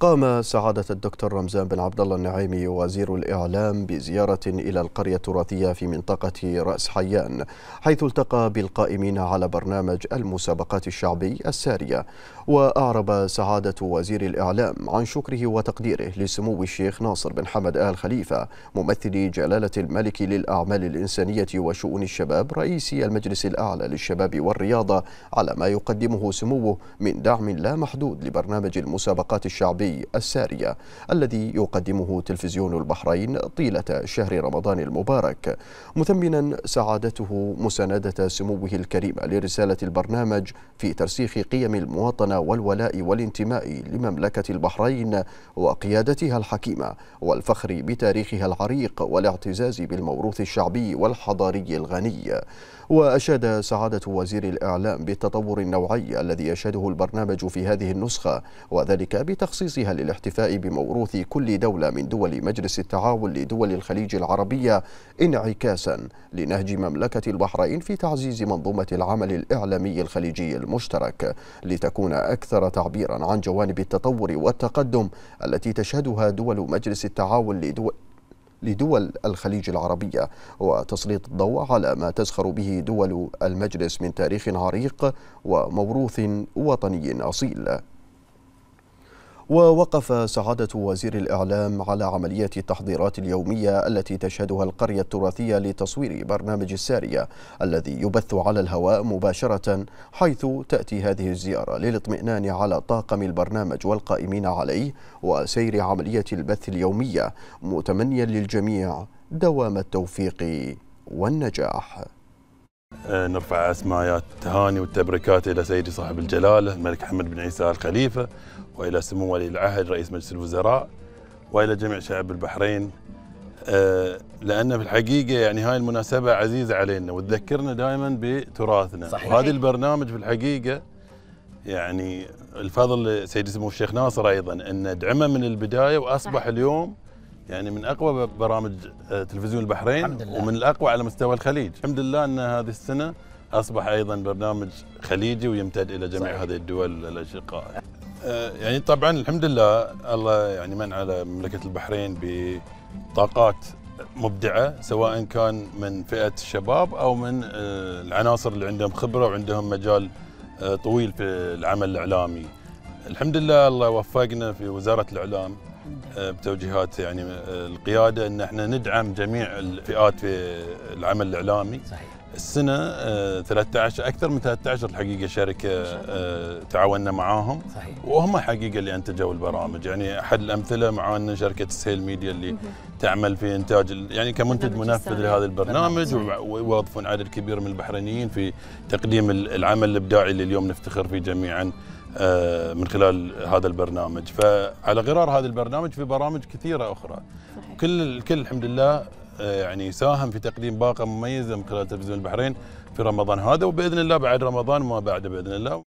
قام سعادة الدكتور رمزان بن عبد الله النعيمي وزير الإعلام بزيارة إلى القرية التراثية في منطقة رأس حيان حيث التقى بالقائمين على برنامج المسابقات الشعبي السارية وأعرب سعادة وزير الإعلام عن شكره وتقديره لسمو الشيخ ناصر بن حمد آل خليفة ممثل جلالة الملك للأعمال الإنسانية وشؤون الشباب رئيس المجلس الأعلى للشباب والرياضة على ما يقدمه سموه من دعم لا محدود لبرنامج المسابقات الشعبي الدولي السارية الذي يقدمه تلفزيون البحرين طيلة شهر رمضان المبارك مثمنا سعادته مساندة سموه الكريمة لرسالة البرنامج في ترسيخ قيم المواطنة والولاء والانتماء لمملكة البحرين وقيادتها الحكيمة والفخر بتاريخها العريق والاعتزاز بالموروث الشعبي والحضاري الغني وأشاد سعادة وزير الإعلام بالتطور النوعي الذي يشهده البرنامج في هذه النسخة وذلك بتخصيص وتخصيصها للاحتفاء بموروث كل دولة من دول مجلس التعاون لدول الخليج العربية انعكاسا لنهج مملكة البحرين في تعزيز منظومة العمل الإعلامي الخليجي المشترك لتكون أكثر تعبيرا عن جوانب التطور والتقدم التي تشهدها دول مجلس التعاون لدول لدول الخليج العربية وتسليط الضوء على ما تزخر به دول المجلس من تاريخ عريق وموروث وطني أصيل ووقف سعادة وزير الإعلام على عملية التحضيرات اليومية التي تشهدها القرية التراثية لتصوير برنامج السارية الذي يبث على الهواء مباشرة حيث تأتي هذه الزيارة للاطمئنان على طاقم البرنامج والقائمين عليه وسير عملية البث اليومية متمنيا للجميع دوام التوفيق والنجاح آه، نرفع أسمايات التهاني والتبريكات إلى سيدي صاحب الجلالة الملك حمد بن عيسى الخليفة وإلى سمو ولي العهد رئيس مجلس الوزراء وإلى جميع شعب البحرين آه، لأن في الحقيقة يعني هاي المناسبة عزيزة علينا وتذكرنا دائما بتراثنا صحيح. وهذا البرنامج في الحقيقة يعني الفضل لسيدي سمو الشيخ ناصر أيضا أن دعمه من البداية وأصبح اليوم يعني من اقوى برامج آه، تلفزيون البحرين الحمد لله. ومن الاقوى على مستوى الخليج الحمد لله ان هذه السنه اصبح ايضا برنامج خليجي ويمتد الى جميع صحيح. هذه الدول الاشقاء آه، يعني طبعا الحمد لله الله يعني من على مملكه البحرين بطاقات مبدعه سواء كان من فئه الشباب او من آه، العناصر اللي عندهم خبره وعندهم مجال طويل في العمل الاعلامي الحمد لله الله وفقنا في وزاره الاعلام آه، بتوجيهات يعني آه، القياده ان احنا ندعم جميع الفئات في العمل الاعلامي صحيح السنه 13 آه، اكثر من 13 الحقيقه شركه تعاوننا معاهم صحيح. وهم حقيقه اللي انتجوا البرامج يعني احد الامثله معانا شركه سهيل ميديا اللي تعمل في انتاج يعني كمنتج منفذ لهذا البرنامج ويوظفون عدد كبير من البحرينيين في تقديم العمل الابداعي اللي اليوم نفتخر فيه جميعا آه، من خلال هذا البرنامج فعلى غرار هذا البرنامج في برامج كثيرة أخرى صحيح. كل الكل الحمد لله آه، يعني ساهم في تقديم باقة مميزة من خلال تلفزيون البحرين في رمضان هذا وبإذن الله بعد رمضان وما بعده بإذن الله